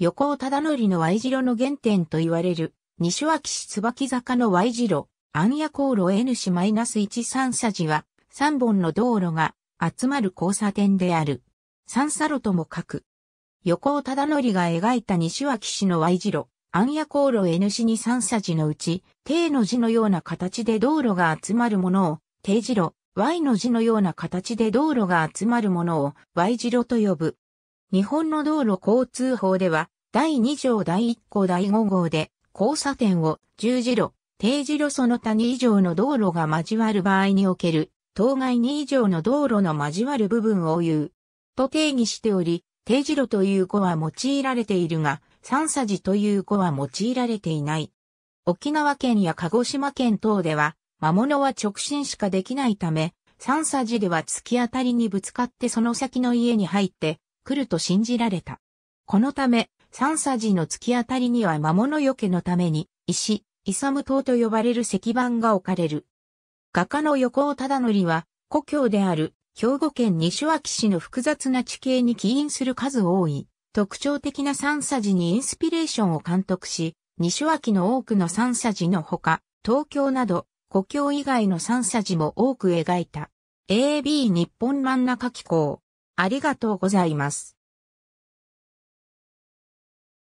横尾忠則の Y 字路の原点と言われる、西脇市椿坂の Y 字路、暗夜航路 N 市 -13 社寺は、3本の道路が集まる交差点である。三差路とも書く。横尾忠則が描いた西脇市の Y 字路、暗夜航路 N 市に三社寺のうち、定の字のような形で道路が集まるものを、定字路、Y の字のような形で道路が集まるものを Y 字路と呼ぶ。日本の道路交通法では、第2条第1項第5号で、交差点を十字路、定時路その他2以上の道路が交わる場合における、当該2以上の道路の交わる部分を言う。と定義しており、定時路という語は用いられているが、三差字という語は用いられていない。沖縄県や鹿児島県等では、魔物は直進しかできないため、三差字では突き当たりにぶつかってその先の家に入ってくると信じられた。このため、三寺の突き当たりには魔物よけのために、石、イサム島と呼ばれる石板が置かれる。画家の横尾忠則は、故郷である、兵庫県西脇市の複雑な地形に起因する数多い、特徴的な三寺にインスピレーションを監督し、西脇の多くの三寺のほか、東京など、故郷以外の三寺も多く描いた。AB 日本漫画家機構。ありがとうございます。